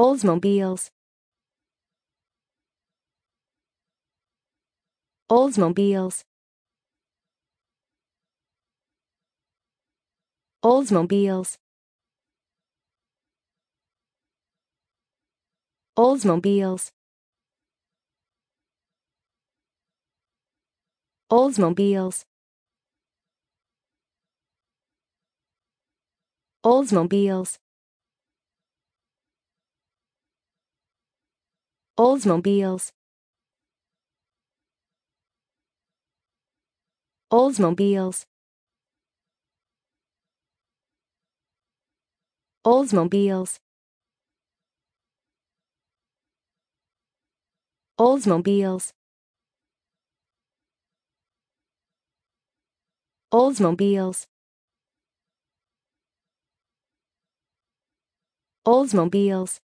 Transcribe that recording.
Oldsmobiles Oldsmobiles Oldsmobiles Oldsmobiles Oldsmobiles Oldsmobiles Oldsmobiles Oldsmobiles Oldsmobiles Oldsmobiles Oldsmobiles Oldsmobiles